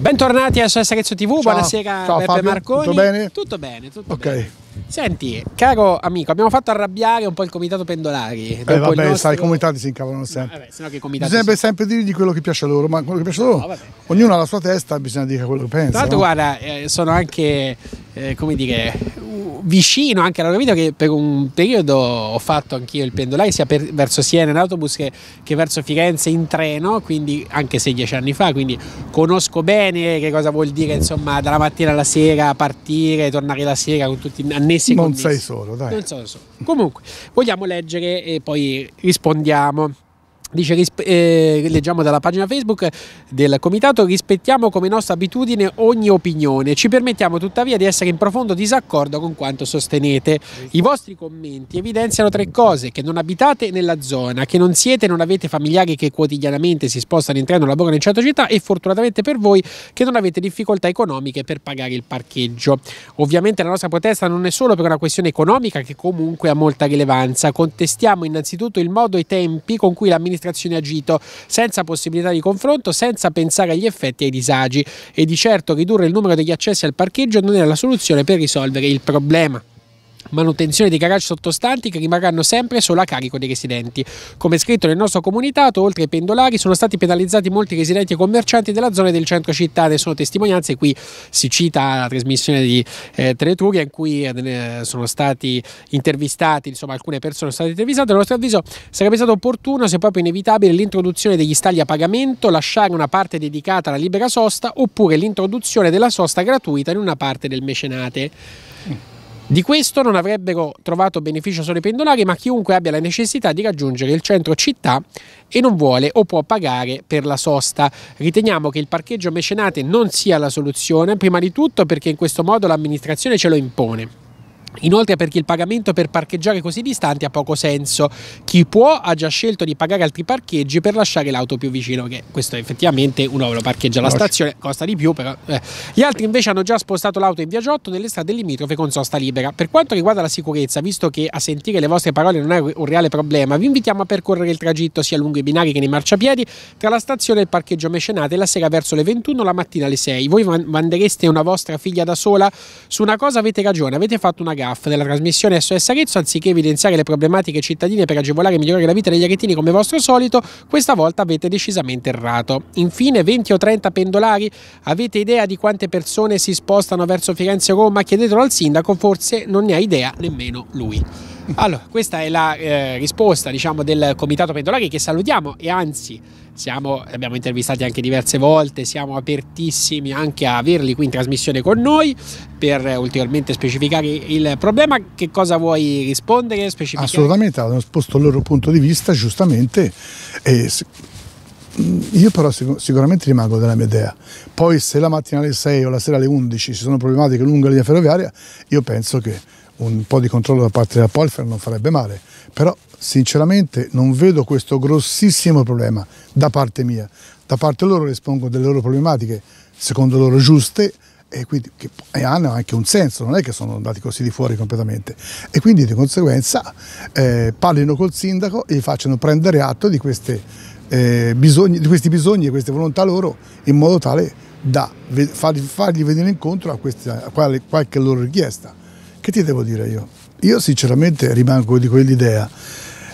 Bentornati a Sarezzo TV, Ciao. buonasera Ciao, Beppe Fabio. Marconi. Tutto bene? Tutto bene, tutto okay. bene. Senti, caro amico, abbiamo fatto arrabbiare un po' il comitato pendolari. Eh vabbè, nostro... sai, i comitati si incavano sempre. vabbè, sennò che comitati bisogna si... sempre dirgli di quello che piace a loro, ma quello che piace a loro, no, ognuno ha la sua testa, bisogna dire quello che pensa. Tra l'altro, no? guarda, eh, sono anche eh, come dire, vicino anche alla capito che per un periodo ho fatto anch'io il pendolare sia per, verso Siena in autobus che, che, verso Firenze in treno, quindi anche se dieci anni fa, quindi conosco bene che cosa vuol dire insomma dalla mattina alla sera partire, tornare la sera con tutti annessi. Non connessi. sei solo, dai. Non sono solo. Comunque, vogliamo leggere e poi rispondiamo. Dice, eh, leggiamo dalla pagina Facebook del comitato, rispettiamo come nostra abitudine ogni opinione, ci permettiamo tuttavia di essere in profondo disaccordo con quanto sostenete. I vostri commenti evidenziano tre cose, che non abitate nella zona, che non siete e non avete familiari che quotidianamente si spostano in treno o lavorano in certa città e fortunatamente per voi che non avete difficoltà economiche per pagare il parcheggio. Ovviamente la nostra protesta non è solo per una questione economica che comunque ha molta rilevanza, contestiamo innanzitutto il modo e i tempi con cui l'amministrazione amministrazione agito senza possibilità di confronto, senza pensare agli effetti e ai disagi e di certo ridurre il numero degli accessi al parcheggio non è la soluzione per risolvere il problema manutenzione dei garage sottostanti che rimarranno sempre solo a carico dei residenti. Come scritto nel nostro comunicato, oltre ai pendolari, sono stati penalizzati molti residenti e commercianti della zona del centro città, ne sono testimonianze, qui si cita la trasmissione di eh, Teleturia in cui eh, sono stati intervistati, insomma alcune persone sono state intervistate, a nostro avviso sarebbe stato opportuno, se proprio inevitabile, l'introduzione degli stagli a pagamento, lasciare una parte dedicata alla libera sosta oppure l'introduzione della sosta gratuita in una parte del mecenate. Di questo non avrebbero trovato beneficio solo i pendolari, ma chiunque abbia la necessità di raggiungere il centro città e non vuole o può pagare per la sosta. Riteniamo che il parcheggio mecenate non sia la soluzione, prima di tutto perché in questo modo l'amministrazione ce lo impone. Inoltre perché il pagamento per parcheggiare così distanti ha poco senso. Chi può ha già scelto di pagare altri parcheggi per lasciare l'auto più vicino, che questo effettivamente un euro parcheggia alla stazione, costa di più però. Eh. Gli altri invece hanno già spostato l'auto in via Giotto nelle strade limitrofe con sosta libera. Per quanto riguarda la sicurezza, visto che a sentire le vostre parole non è un reale problema, vi invitiamo a percorrere il tragitto sia lungo i binari che nei marciapiedi tra la stazione e il parcheggio mecenate la sera verso le 21 la mattina alle 6. Voi mandereste una vostra figlia da sola? Su una cosa avete ragione, avete fatto una GAF della trasmissione SOS Arezzo, anziché evidenziare le problematiche cittadine per agevolare e migliorare la vita degli aretini come vostro solito, questa volta avete decisamente errato. Infine, 20 o 30 pendolari? Avete idea di quante persone si spostano verso Firenze o Roma? Chiedetelo al sindaco, forse non ne ha idea nemmeno lui. Allora, questa è la eh, risposta diciamo, del Comitato Pendolari che salutiamo e anzi siamo, abbiamo intervistati anche diverse volte, siamo apertissimi anche a averli qui in trasmissione con noi per ulteriormente specificare il problema. Che cosa vuoi rispondere? Assolutamente, hanno esposto il loro punto di vista giustamente. E io però sicuramente rimango della mia idea. Poi se la mattina alle 6 o la sera alle 11 ci sono problematiche lungo la linea ferroviaria, io penso che un po' di controllo da parte della Polfer non farebbe male, però sinceramente non vedo questo grossissimo problema da parte mia. Da parte loro rispongo delle loro problematiche, secondo loro giuste, e quindi che hanno anche un senso, non è che sono andati così di fuori completamente. E quindi di conseguenza eh, parlino col sindaco e gli facciano prendere atto di, queste, eh, bisogni, di questi bisogni e queste volontà loro in modo tale da fargli, fargli venire incontro a, questa, a qualche loro richiesta. Che ti devo dire io? Io sinceramente rimango di quell'idea.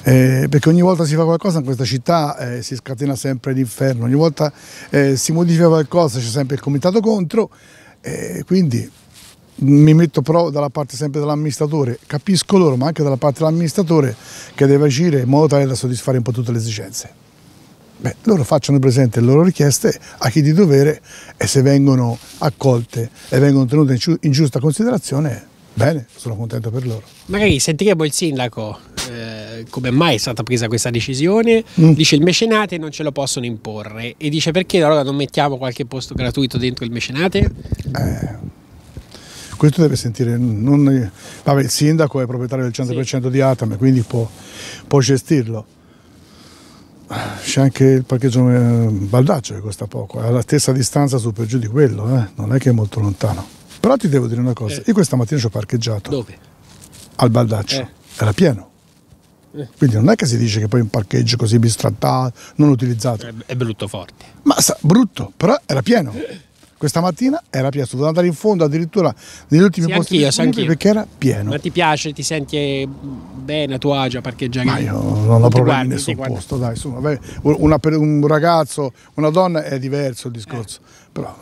Eh, perché ogni volta si fa qualcosa in questa città eh, si scatena sempre l'inferno, ogni volta eh, si modifica qualcosa c'è sempre il comitato contro, eh, quindi mi metto però dalla parte sempre dell'amministratore, capisco loro ma anche dalla parte dell'amministratore che deve agire in modo tale da soddisfare un po' tutte le esigenze. Beh, loro facciano presente le loro richieste a chi di dovere e se vengono accolte e vengono tenute in giusta considerazione Bene, sono contento per loro. Magari sentiremo il sindaco eh, come mai è stata presa questa decisione. Mm. Dice il mecenate non ce lo possono imporre e dice perché allora non mettiamo qualche posto gratuito dentro il mecenate? Eh, questo deve sentire, non, vabbè, il sindaco è proprietario del 100% sì. di Atam quindi può, può gestirlo. C'è anche il parcheggio eh, Baldaccio che costa poco, è alla stessa distanza su per giù di quello, eh? non è che è molto lontano. Però ti devo dire una cosa, eh. io questa mattina ci ho parcheggiato. Dove? Al Baldaccio, eh. era pieno. Eh. Quindi non è che si dice che poi un parcheggio così bistrattato, non utilizzato. Eh, è brutto forte. Ma sa, brutto, però era pieno. Eh. Questa mattina era pieno, sono andato in fondo addirittura negli ultimi sì, posti anch'io, anch'io. perché era pieno. Ma ti piace, ti senti bene a tuo agio a parcheggiare? Ma io non ho problemi in nessun posto, dai, su, una, un ragazzo, una donna è diverso il discorso, però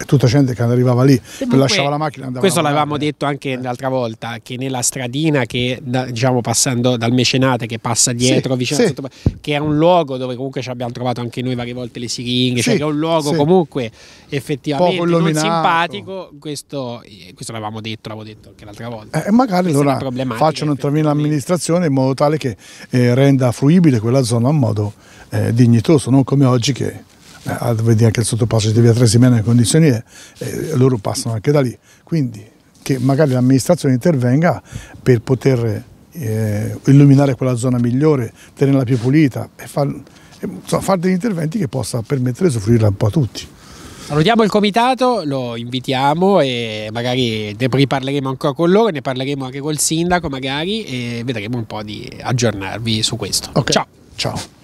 è tutta gente che arrivava lì, Dunque, lasciava la macchina andava Questo l'avevamo detto anche l'altra volta, che nella stradina che diciamo passando dal mecenate che passa dietro sì, vicino sì. Sotto, che è un luogo dove comunque ci abbiamo trovato anche noi varie volte le siringhe, cioè sì, cioè che è un luogo comunque effettivamente non simpatico, questo, eh, questo l'avevamo detto, l'avevo detto anche l'altra volta. Eh, e eh, magari Questa allora facciano intervenire l'amministrazione in modo tale che eh, renda fruibile quella zona in modo eh, dignitoso, non come oggi che eh, ah, vedi anche il sottopassaggio di via Trasimena le condizioni è, eh, eh, loro passano anche da lì. Quindi che magari l'amministrazione intervenga per poter eh, illuminare quella zona migliore, tenerla più pulita e eh, fare far degli interventi che possa permettere di usufruirla un po' a tutti. Salutiamo il comitato, lo invitiamo e magari ne riparleremo ancora con loro, ne parleremo anche col sindaco magari e vedremo un po' di aggiornarvi su questo. Okay. Ciao. Ciao.